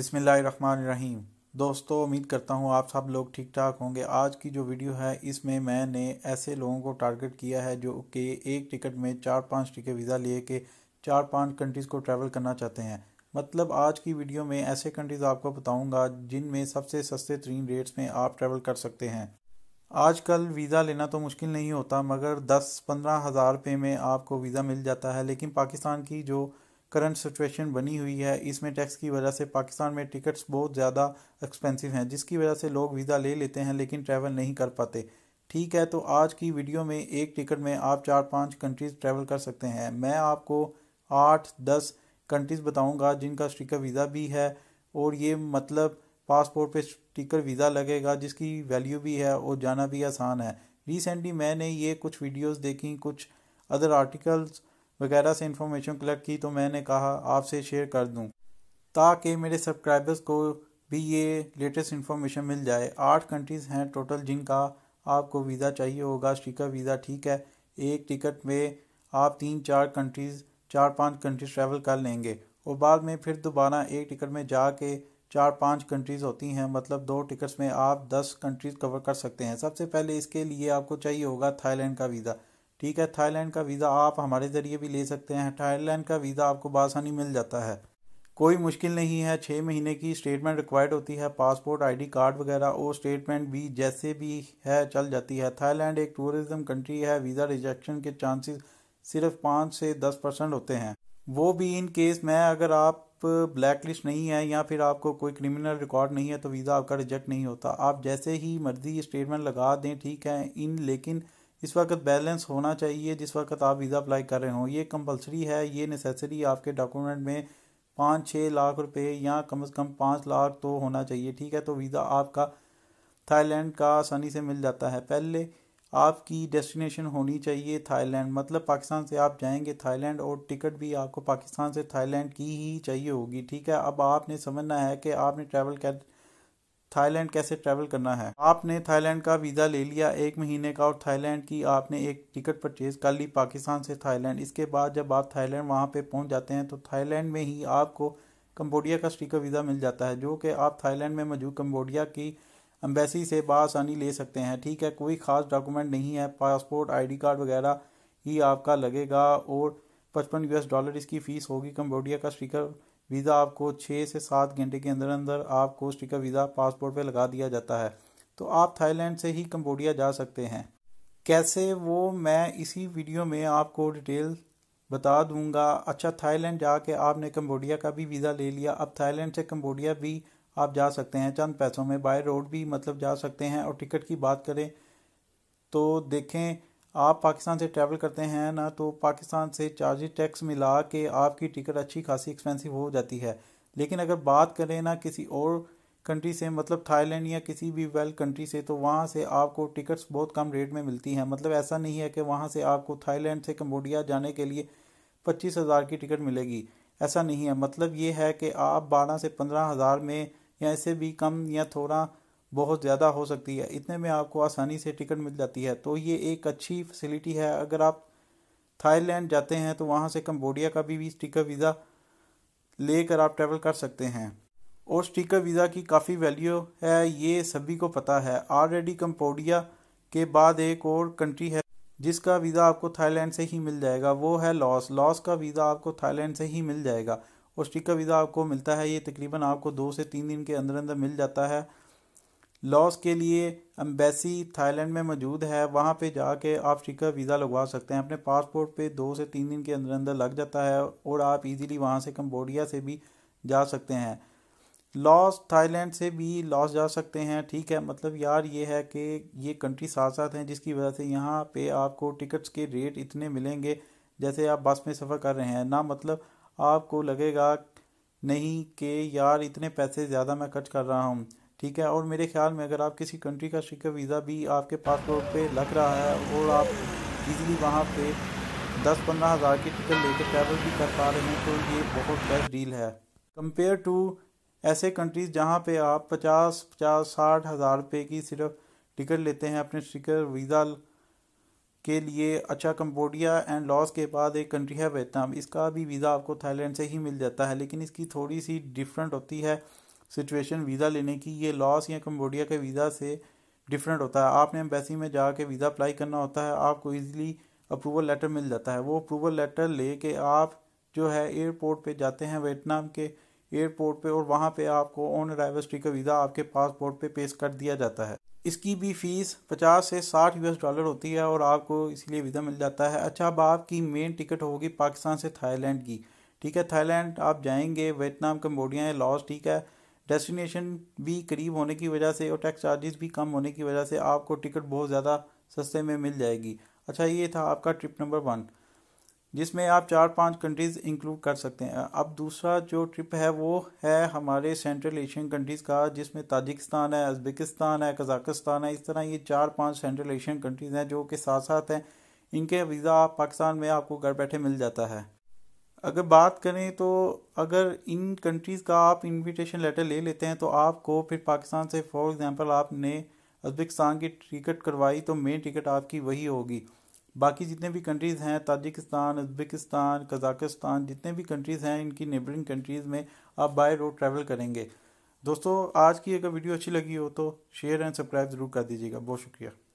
बिसमीम दोस्तों उम्मीद करता हूँ आप सब लोग ठीक ठाक होंगे आज की जो वीडियो है इसमें मैंने ऐसे लोगों को टारगेट किया है जो कि एक टिकट में चार पांच टिकट वीज़ा लिए के चार पांच कंट्रीज़ को ट्रैवल करना चाहते हैं मतलब आज की वीडियो में ऐसे कंट्रीज़ आपको बताऊँगा जिनमें सबसे सस्ते तरीन रेट्स में आप ट्रैवल कर सकते हैं आजकल वीज़ा लेना तो मुश्किल नहीं होता मगर दस पंद्रह हज़ार रुपये में आपको वीज़ा मिल जाता है लेकिन पाकिस्तान की जो करंट सिचुएशन बनी हुई है इसमें टैक्स की वजह से पाकिस्तान में टिकट्स बहुत ज़्यादा एक्सपेंसिव हैं जिसकी वजह से लोग वीज़ा ले लेते हैं लेकिन ट्रैवल नहीं कर पाते ठीक है तो आज की वीडियो में एक टिकट में आप चार पाँच कंट्रीज़ ट्रैवल कर सकते हैं मैं आपको आठ दस कंट्रीज़ बताऊंगा जिनका स्टिकर वीज़ा भी है और ये मतलब पासपोर्ट पे स्टिकर वीज़ा लगेगा जिसकी वैल्यू भी है और जाना भी आसान है रिसेंटली मैंने ये कुछ वीडियोस देखी कुछ अदर आर्टिकल्स वगैरह से इन्फॉर्मेशन कलेक्ट की तो मैंने कहा आपसे शेयर कर दूँ ताकि मेरे सब्सक्राइबर्स को भी ये लेटेस्ट इन्फॉर्मेशन मिल जाए आठ कंट्रीज़ हैं टोटल जिनका आपको वीज़ा चाहिए होगा स्टिकर वीज़ा ठीक है एक टिकट में आप तीन चार कंट्रीज़ चार पांच कंट्रीज़ ट्रैवल कर लेंगे और बाद में फिर दोबारा एक टिकट में जाके चार पांच कंट्रीज़ होती हैं मतलब दो टिकट्स में आप दस कंट्रीज़ कवर कर सकते हैं सबसे पहले इसके लिए आपको चाहिए होगा थाईलैंड का वीज़ा ठीक है थाईलैंड का वीज़ा आप हमारे ज़रिए भी ले सकते हैं थाईलैंड का वीज़ा आपको बासानी मिल जाता है कोई मुश्किल नहीं है छः महीने की स्टेटमेंट रिक्वायर्ड होती है पासपोर्ट आईडी कार्ड वगैरह और स्टेटमेंट भी जैसे भी है चल जाती है थाईलैंड एक टूरिज्म कंट्री है वीज़ा रिजेक्शन के चांसेस सिर्फ पाँच से दस परसेंट होते हैं वो भी इन केस में अगर आप ब्लैक लिस्ट नहीं है या फिर आपको कोई क्रिमिनल रिकॉर्ड नहीं है तो वीज़ा आपका रिजेक्ट नहीं होता आप जैसे ही मर्जी स्टेटमेंट लगा दें ठीक है इन लेकिन इस वक्त बैलेंस होना चाहिए जिस वक्त आप वीज़ा अप्लाई कर रहे हो ये कंपलसरी है ये नेसेसरी आपके डॉक्यूमेंट में पाँच छः लाख रुपए या कम से कम पाँच लाख तो होना चाहिए ठीक है तो वीज़ा आपका थाईलैंड का आसानी से मिल जाता है पहले आपकी डेस्टिनेशन होनी चाहिए थाईलैंड मतलब पाकिस्तान से आप जाएंगे थाईलैंड और टिकट भी आपको पाकिस्तान से थाईलैंड की ही चाहिए होगी ठीक है अब आपने समझना है कि आपने ट्रैवल कर थाईलैंड कैसे ट्रैवल करना है आपने थाईलैंड का वीज़ा ले लिया एक महीने का और थाईलैंड की आपने एक टिकट परचेज कर ली पाकिस्तान से थाईलैंड इसके बाद जब आप थाईलैंड वहाँ पे पहुँच जाते हैं तो थाईलैंड में ही आपको कम्बोडिया का स्टीकर वीज़ा मिल जाता है जो कि आप थाईलैंड में मौजूद कम्बोडिया की अम्बेसी से बासानी ले सकते हैं ठीक है कोई ख़ास डॉक्यूमेंट नहीं है पासपोर्ट आई कार्ड वगैरह ही आपका लगेगा और पचपन यूएस डॉलर इसकी फ़ीस होगी कम्बोडिया का स्टीकर वीज़ा आपको छः से सात घंटे के अंदर अंदर आपको का वीज़ा पासपोर्ट पे लगा दिया जाता है तो आप थाईलैंड से ही कम्बोडिया जा सकते हैं कैसे वो मैं इसी वीडियो में आपको डिटेल बता दूंगा अच्छा थाईलैंड जाके आपने कम्बोडिया का भी वीज़ा ले लिया अब थाईलैंड से कम्बोडिया भी आप जा सकते हैं चंद पैसों में बाय रोड भी मतलब जा सकते हैं और टिकट की बात करें तो देखें आप पाकिस्तान से ट्रैवल करते हैं ना तो पाकिस्तान से चार्जेस टैक्स मिला के आपकी टिकट अच्छी खासी एक्सपेंसिव हो जाती है लेकिन अगर बात करें ना किसी और कंट्री से मतलब थाईलैंड या किसी भी वेल कंट्री से तो वहाँ से आपको टिकट्स बहुत कम रेट में मिलती हैं मतलब ऐसा नहीं है कि वहाँ से आपको थाईलैंड से कम्बोडिया जाने के लिए पच्चीस हज़ार की टिकट मिलेगी ऐसा नहीं है मतलब ये है कि आप बारह से पंद्रह हज़ार में या इससे भी कम या थोड़ा बहुत ज़्यादा हो सकती है इतने में आपको आसानी से टिकट मिल जाती है तो ये एक अच्छी फैसिलिटी है अगर आप थाईलैंड जाते हैं तो वहाँ से कम्बोडिया का भी, भी स्टिकर वीज़ा लेकर आप ट्रैवल कर सकते हैं और स्टिकर वीज़ा की काफ़ी वैल्यू है ये सभी को पता है ऑलरेडी कम्बोडिया के बाद एक और कंट्री है जिसका वीज़ा आपको थाईलैंड से ही मिल जाएगा वो है लॉस लॉस का वीज़ा आपको थाईलैंड से ही मिल जाएगा और स्टिकर वीज़ा आपको मिलता है ये तकरीबन आपको दो से तीन दिन के अंदर अंदर मिल जाता है लॉस के लिए एम्बेसी थाईलैंड में मौजूद है वहाँ पे जाके आप शिका वीज़ा लगवा सकते हैं अपने पासपोर्ट पे दो से तीन दिन के अंदर अंदर लग जाता है और आप इजीली वहाँ से कंबोडिया से भी जा सकते हैं लॉस थाईलैंड से भी लॉस जा सकते हैं ठीक है मतलब यार ये है कि ये कंट्री साथ साथ हैं जिसकी वजह से यहाँ पे आपको टिकट्स के रेट इतने मिलेंगे जैसे आप बस में सफ़र कर रहे हैं ना मतलब आपको लगेगा नहीं कि यार इतने पैसे ज़्यादा मैं खर्च कर रहा हूँ ठीक है और मेरे ख्याल में अगर आप किसी कंट्री का शिक्का वीज़ा भी आपके पासपोर्ट पे लग रहा है और आप इजीली वहाँ पे दस पंद्रह हज़ार की टिकट लेकर ट्रैवल भी कर पा रहे हैं तो ये बहुत बेस्ट डील है कंपेयर टू ऐसे कंट्रीज़ जहाँ पे आप पचास पचास साठ हज़ार रुपये की सिर्फ टिकट लेते हैं अपने शिकर वीज़ा के लिए अच्छा कंबोडिया एंड लॉस के बाद एक कंट्री है वियतनाम इसका भी वीज़ा आपको थाईलैंड से ही मिल जाता है लेकिन इसकी थोड़ी सी डिफरेंट होती है सिचुएशन वीज़ा लेने की ये लॉस या कम्बोडिया के वीज़ा से डिफरेंट होता है आपने एम्बेसी में जा कर वीज़ा अप्लाई करना होता है आपको ईजिली अप्रूवल लेटर मिल जाता है वो अप्रूवल लेटर ले के आप जो है एयरपोर्ट पे जाते हैं वियतनाम के एयरपोर्ट पे और वहाँ पे आपको ऑन अराइवल स्टिकर वीज़ा आपके पासपोर्ट पे पेश कर दिया जाता है इसकी भी फ़ीस 50 से 60 यूएस डॉलर होती है और आपको इसलिए वीज़ा मिल जाता है अच्छा अब आपकी मेन टिकट होगी पाकिस्तान से थाईलैंड की ठीक है थाईलैंड आप जाएंगे वियतनाम कम्बोडिया या लॉस ठीक है डेस्टिनेशन भी करीब होने की वजह से और टैक्स चार्जेस भी कम होने की वजह से आपको टिकट बहुत ज़्यादा सस्ते में मिल जाएगी अच्छा ये था आपका ट्रिप नंबर वन जिसमें आप चार पांच कंट्रीज़ इंक्लूड कर सकते हैं अब दूसरा जो ट्रिप है वो है हमारे सेंट्रल एशियन कंट्रीज़ का जिसमें ताजिकिस्तान है उज्बेकिस्तान है कजाकिस्तान है इस तरह ये चार पांच सेंट्रल एशियन कंट्रीज़ हैं जो के साथ साथ हैं इनके वीज़ा पाकिस्तान में आपको घर बैठे मिल जाता है अगर बात करें तो अगर इन कंट्रीज़ का आप इनविटेशन लेटर ले लेते हैं तो आपको फिर पाकिस्तान से फॉर एग्ज़ाम्पल आपने उज्बेकिस्तान की टिकट करवाई तो मेन टिकट आपकी वही होगी बाकी जितने भी कंट्रीज़ हैं ताजिकिस्तान उज्बेकिस्तान कजाकिस्तान जितने भी कंट्रीज़ हैं इनकी नेबरिंग कंट्रीज़ में आप बाय रोड ट्रैवल करेंगे दोस्तों आज की अगर वीडियो अच्छी लगी हो तो शेयर एंड सब्सक्राइब ज़रूर कर दीजिएगा बहुत शुक्रिया